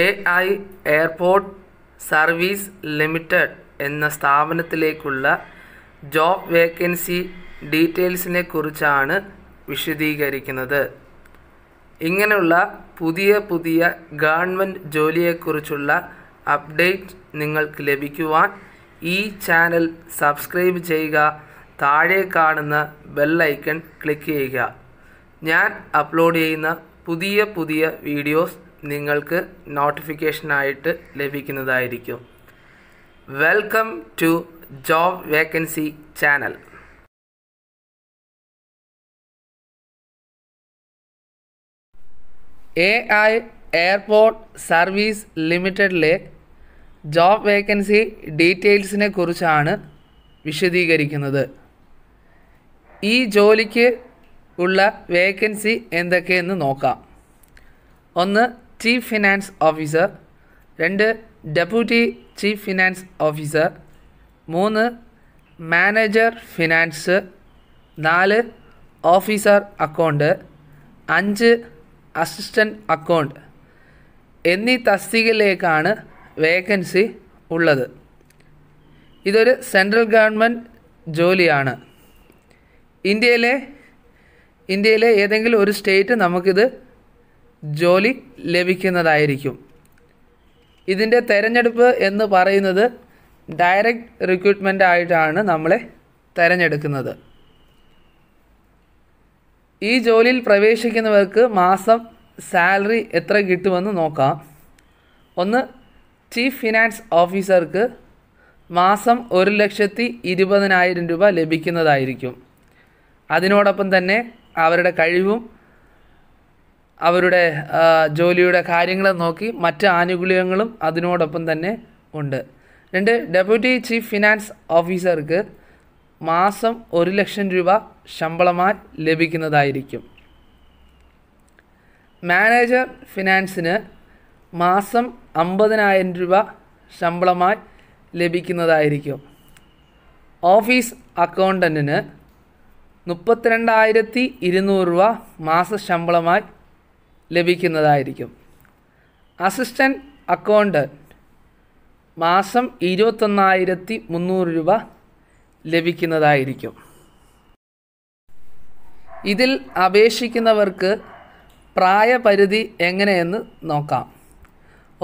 A I airport service limited എന്ന സ്ഥാപനത്തിലേക്കുള്ള job vacancy ഡീറ്റെയിൽസിനെക്കുറിച്ചാണ് വിശദീകരിക്കുന്നത് ഇങ്ങനെയുള്ള പുതിയ പുതിയ ഗവൺമെൻറ് ജോലിയെക്കുറിച്ചുള്ള അപ്ഡേറ്റ് നിങ്ങൾക്ക് ലഭിക്കുവാൻ ഈ ചാനൽ സബ്സ്ക്രൈബ് ചെയ്യുക താഴെ കാണുന്ന ബെല്ലൈക്കൺ ക്ലിക്ക് ചെയ്യുക ഞാൻ അപ്ലോഡ് ചെയ്യുന്ന പുതിയ പുതിയ വീഡിയോസ് നിങ്ങൾക്ക് നോട്ടിഫിക്കേഷനായിട്ട് ലഭിക്കുന്നതായിരിക്കും welcome to job vacancy channel A I airport service ലിമിറ്റഡിലെ ജോബ് വേക്കൻസി ഡീറ്റെയിൽസിനെ കുറിച്ചാണ് വിശദീകരിക്കുന്നത് ഈ ജോലിക്ക് ഉള്ള വേക്കൻസി എന്തൊക്കെയെന്ന് നോക്കാം ഒന്ന് ചീഫ് ഫിനാൻസ് ഓഫീസർ രണ്ട് ഡെപ്യൂട്ടി ചീഫ് ഫിനാൻസ് ഓഫീസർ മൂന്ന് മാനേജർ ഫിനാൻസ് നാല് ഓഫീസർ അക്കൗണ്ട് അഞ്ച് അസിസ്റ്റൻ്റ് അക്കൗണ്ട് എന്നീ തസ്തികയിലേക്കാണ് വേക്കൻസി ഉള്ളത് ഇതൊരു സെൻട്രൽ ഗവൺമെൻറ് ജോലിയാണ് ഇന്ത്യയിലെ ഇന്ത്യയിലെ ഏതെങ്കിലും ഒരു സ്റ്റേറ്റ് നമുക്കിത് ജോലി ലഭിക്കുന്നതായിരിക്കും ഇതിൻ്റെ തെരഞ്ഞെടുപ്പ് എന്ന് പറയുന്നത് ഡയറക്റ്റ് റിക്രൂട്ട്മെൻ്റ് ആയിട്ടാണ് നമ്മളെ തിരഞ്ഞെടുക്കുന്നത് ഈ ജോലിയിൽ പ്രവേശിക്കുന്നവർക്ക് മാസം സാലറി എത്ര കിട്ടുമെന്ന് നോക്കാം ഒന്ന് ചീഫ് ഫിനാൻസ് ഓഫീസർക്ക് മാസം ഒരു ലക്ഷത്തി ഇരുപതിനായിരം രൂപ ലഭിക്കുന്നതായിരിക്കും അതിനോടൊപ്പം തന്നെ അവരുടെ കഴിവും അവരുടെ ജോലിയുടെ കാര്യങ്ങൾ നോക്കി മറ്റ് ആനുകൂല്യങ്ങളും അതിനോടൊപ്പം തന്നെ ഉണ്ട് രണ്ട് ഡെപ്യൂട്ടി ചീഫ് ഫിനാൻസ് ഓഫീസർക്ക് മാസം ഒരു ലക്ഷം രൂപ ശമ്പളമായി ലഭിക്കുന്നതായിരിക്കും മാനേജർ ഫിനാൻസിന് മാസം അമ്പതിനായിരം രൂപ ശമ്പളമായി ലഭിക്കുന്നതായിരിക്കും ഓഫീസ് അക്കൗണ്ടൻറ്റിന് മുപ്പത്തിരണ്ടായിരത്തി ഇരുന്നൂറ് രൂപ മാസ ശമ്പളമായി ലഭിക്കുന്നതായിരിക്കും അസിസ്റ്റൻറ്റ് അക്കൗണ്ടൻറ്റ് മാസം ഇരുപത്തൊന്നായിരത്തി മുന്നൂറ് രൂപ ലഭിക്കുന്നതായിരിക്കും ഇതിൽ അപേക്ഷിക്കുന്നവർക്ക് പ്രായപരിധി എങ്ങനെയെന്ന് നോക്കാം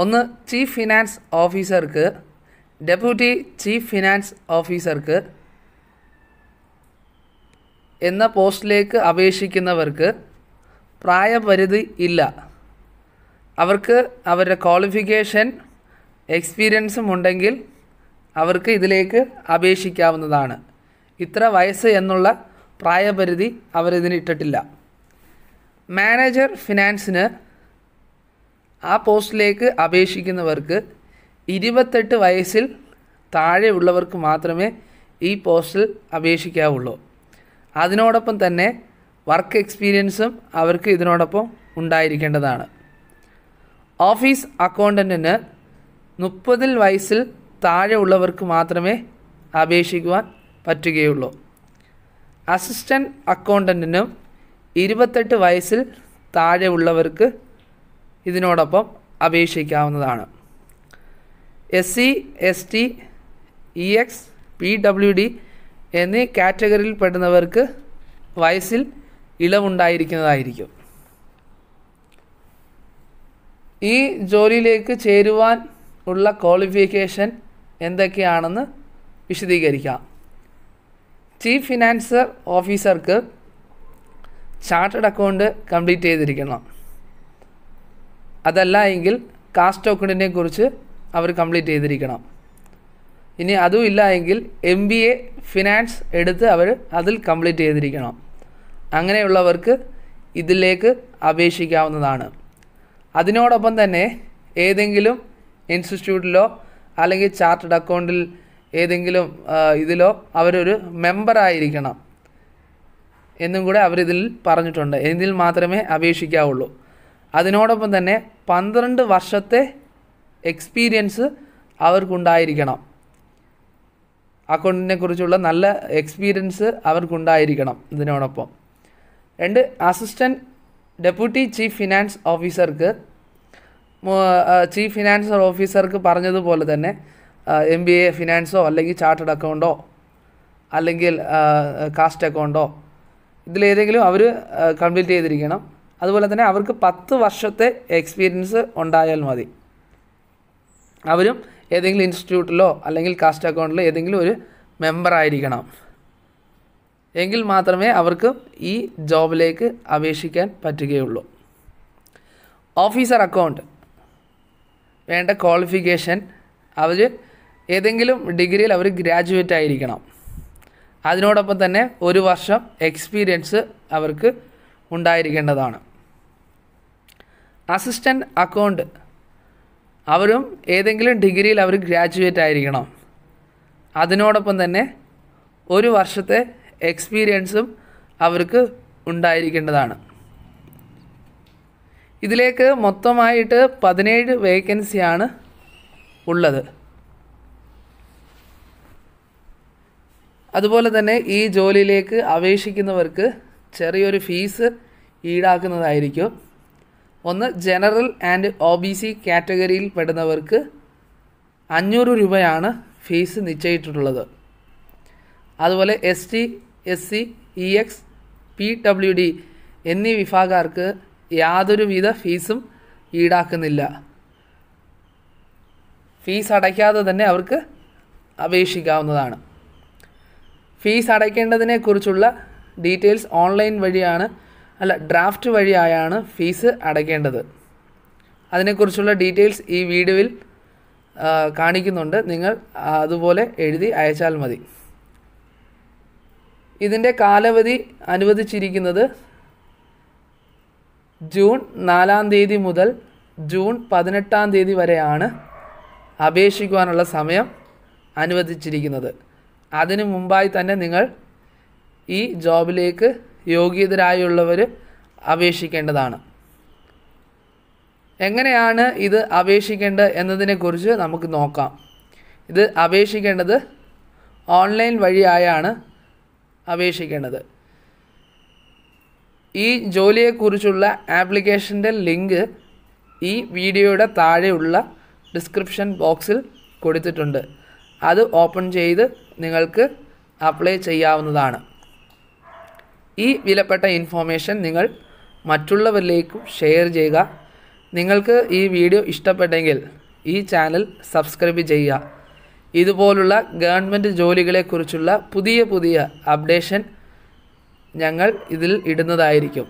ഒന്ന് ചീഫ് ഫിനാൻസ് ഓഫീസർക്ക് ഡെപ്യൂട്ടി ചീഫ് ഫിനാൻസ് ഓഫീസർക്ക് എന്ന പോസ്റ്റിലേക്ക് അപേക്ഷിക്കുന്നവർക്ക് പ്രായപരിധി ഇല്ല അവർക്ക് അവരുടെ ക്വാളിഫിക്കേഷൻ എക്സ്പീരിയൻസും ഉണ്ടെങ്കിൽ അവർക്ക് ഇതിലേക്ക് അപേക്ഷിക്കാവുന്നതാണ് ഇത്ര വയസ്സ് എന്നുള്ള പ്രായപരിധി അവരിതിന് ഇട്ടിട്ടില്ല മാനേജർ ഫിനാൻസിന് ആ പോസ്റ്റിലേക്ക് അപേക്ഷിക്കുന്നവർക്ക് ഇരുപത്തെട്ട് വയസ്സിൽ താഴെയുള്ളവർക്ക് മാത്രമേ ഈ പോസ്റ്റിൽ അപേക്ഷിക്കാവുള്ളൂ അതിനോടൊപ്പം തന്നെ വർക്ക് എക്സ്പീരിയൻസും അവർക്ക് ഇതിനോടൊപ്പം ഉണ്ടായിരിക്കേണ്ടതാണ് ഓഫീസ് അക്കൗണ്ടൻറ്റിന് മുപ്പതിൽ വയസ്സിൽ താഴെ ഉള്ളവർക്ക് മാത്രമേ അപേക്ഷിക്കുവാൻ പറ്റുകയുള്ളൂ അസിസ്റ്റൻ്റ് അക്കൗണ്ടൻറ്റിനും ഇരുപത്തെട്ട് വയസ്സിൽ താഴെ ഉള്ളവർക്ക് ഇതിനോടൊപ്പം അപേക്ഷിക്കാവുന്നതാണ് S C S T E X P W D എന്നീ കാറ്റഗറിയിൽ പെടുന്നവർക്ക് വയസ്സിൽ ഇളവുണ്ടായിരിക്കുന്നതായിരിക്കും ഈ ജോലിയിലേക്ക് ചേരുവാൻ ഉള്ള ക്വാളിഫിക്കേഷൻ എന്തൊക്കെയാണെന്ന് വിശദീകരിക്കാം ചീഫ് ഫിനാൻസർ ഓഫീസർക്ക് ചാർട്ടേഡ് അക്കൗണ്ട് കംപ്ലീറ്റ് ചെയ്തിരിക്കണം അതല്ല എങ്കിൽ കാസ്റ്റ് ടോക്കണിനെ കുറിച്ച് അവർ കംപ്ലീറ്റ് ചെയ്തിരിക്കണം ഇനി അതും ഇല്ല എങ്കിൽ എം ബി എ ഫിനാൻസ് എടുത്ത് അവർ അതിൽ കംപ്ലീറ്റ് ചെയ്തിരിക്കണം അങ്ങനെയുള്ളവർക്ക് ഇതിലേക്ക് അപേക്ഷിക്കാവുന്നതാണ് അതിനോടൊപ്പം തന്നെ ഏതെങ്കിലും ഇൻസ്റ്റിറ്റ്യൂട്ടിലോ അല്ലെങ്കിൽ ചാർട്ടഡ് അക്കൗണ്ടിൽ ഏതെങ്കിലും ഇതിലോ അവരൊരു മെമ്പറായിരിക്കണം എന്നും കൂടെ അവരിതിൽ പറഞ്ഞിട്ടുണ്ട് എന്തിൽ മാത്രമേ അപേക്ഷിക്കാവുള്ളൂ അതിനോടൊപ്പം തന്നെ പന്ത്രണ്ട് വർഷത്തെ എക്സ്പീരിയൻസ് അവർക്കുണ്ടായിരിക്കണം അക്കൗണ്ടിനെ കുറിച്ചുള്ള നല്ല എക്സ്പീരിയൻസ് അവർക്കുണ്ടായിരിക്കണം ഇതിനോടൊപ്പം രണ്ട് അസിസ്റ്റൻറ്റ് ഡെപ്യൂട്ടി ചീഫ് ഫിനാൻസ് ഓഫീസർക്ക് ചീഫ് ഫിനാൻസ് ഓഫീസർക്ക് പറഞ്ഞതുപോലെ തന്നെ എം ബി എ ഫിനാൻസോ അല്ലെങ്കിൽ ചാർട്ടേഡ് അക്കൗണ്ടോ അല്ലെങ്കിൽ കാസ്റ്റ് അക്കൗണ്ടോ ഇതിലേതെങ്കിലും അവർ കംപ്ലീറ്റ് ചെയ്തിരിക്കണം അതുപോലെ തന്നെ അവർക്ക് പത്ത് വർഷത്തെ എക്സ്പീരിയൻസ് ഉണ്ടായാൽ മതി അവരും ഏതെങ്കിലും ഇൻസ്റ്റിറ്റ്യൂട്ടിലോ അല്ലെങ്കിൽ കാസ്റ്റ് അക്കൗണ്ടിലോ ഏതെങ്കിലും ഒരു മെമ്പറായിരിക്കണം ആയിരിക്കണം എങ്കിൽ മാത്രമേ അവർക്ക് ഈ ജോബിലേക്ക് അപേക്ഷിക്കാൻ പറ്റുകയുള്ളൂ ഓഫീസർ അക്കൗണ്ട് വേണ്ട ക്വാളിഫിക്കേഷൻ അവർ ഏതെങ്കിലും ഡിഗ്രിയിൽ അവർ ഗ്രാജുവേറ്റ് ആയിരിക്കണം അതിനോടൊപ്പം തന്നെ ഒരു വർഷം എക്സ്പീരിയൻസ് അവർക്ക് ഉണ്ടായിരിക്കേണ്ടതാണ് അസിസ്റ്റൻ്റ് അക്കൗണ്ട് അവരും ഏതെങ്കിലും ഡിഗ്രിയിൽ അവർ ഗ്രാജുവേറ്റ് ആയിരിക്കണം അതിനോടൊപ്പം തന്നെ ഒരു വർഷത്തെ എക്സ്പീരിയൻസും അവർക്ക് ഉണ്ടായിരിക്കേണ്ടതാണ് ഇതിലേക്ക് മൊത്തമായിട്ട് പതിനേഴ് വേക്കൻസിയാണ് ഉള്ളത് അതുപോലെ തന്നെ ഈ ജോലിയിലേക്ക് അപേക്ഷിക്കുന്നവർക്ക് ചെറിയൊരു ഫീസ് ഈടാക്കുന്നതായിരിക്കും ഒന്ന് general and O B C കാറ്റഗറിയിൽ പെടുന്നവർക്ക് അഞ്ഞൂറ് രൂപയാണ് ഫീസ് നിശ്ചയിച്ചിട്ടുള്ളത് അതുപോലെ S T S C E X P W D എന്നീ വിഭാഗക്കാർക്ക് യാതൊരുവിധ ഫീസും ഈടാക്കുന്നില്ല ഫീസ് അടയ്ക്കാതെ തന്നെ അവർക്ക് അപേക്ഷിക്കാവുന്നതാണ് ഫീസ് അടയ്ക്കേണ്ടതിനെക്കുറിച്ചുള്ള ഡീറ്റെയിൽസ് ഓൺലൈൻ വഴിയാണ് അല്ല ഡ്രാഫ്റ്റ് വഴിയായാണ് ഫീസ് അടയ്ക്കേണ്ടത് അതിനെക്കുറിച്ചുള്ള ഡീറ്റെയിൽസ് ഈ വീഡിയോയിൽ കാണിക്കുന്നുണ്ട് നിങ്ങൾ അതുപോലെ എഴുതി അയച്ചാൽ മതി ഇതിൻ്റെ കാലാവധി അനുവദിച്ചിരിക്കുന്നത് ജൂൺ നാലാം തീയതി മുതൽ ജൂൺ പതിനെട്ടാം തീയതി വരെയാണ് അപേക്ഷിക്കുവാനുള്ള സമയം അനുവദിച്ചിരിക്കുന്നത് അതിനു മുമ്പായി തന്നെ നിങ്ങൾ ഈ ജോബിലേക്ക് യോഗ്യതരായുള്ളവർ അപേക്ഷിക്കേണ്ടതാണ് എങ്ങനെയാണ് ഇത് അപേക്ഷിക്കേണ്ടത് എന്നതിനെക്കുറിച്ച് നമുക്ക് നോക്കാം ഇത് അപേക്ഷിക്കേണ്ടത് ഓൺലൈൻ വഴിയായാണ് അപേക്ഷിക്കേണ്ടത് ഈ ജോലിയെക്കുറിച്ചുള്ള ആപ്ലിക്കേഷൻ്റെ ലിങ്ക് ഈ വീഡിയോയുടെ താഴെയുള്ള ഡിസ്ക്രിപ്ഷൻ ബോക്സിൽ കൊടുത്തിട്ടുണ്ട് അത് ഓപ്പൺ ചെയ്ത് നിങ്ങൾക്ക് അപ്ലൈ ചെയ്യാവുന്നതാണ് ഈ വിലപ്പെട്ട ഇൻഫോർമേഷൻ നിങ്ങൾ മറ്റുള്ളവരിലേക്കും ഷെയർ ചെയ്യുക നിങ്ങൾക്ക് ഈ വീഡിയോ ഇഷ്ടപ്പെട്ടെങ്കിൽ ഈ ചാനൽ സബ്സ്ക്രൈബ് ചെയ്യുക ഇതുപോലുള്ള ഗവൺമെൻറ് ജോലികളെക്കുറിച്ചുള്ള പുതിയ പുതിയ അപ്ഡേഷൻ ഞങ്ങൾ ഇതിൽ ഇടുന്നതായിരിക്കും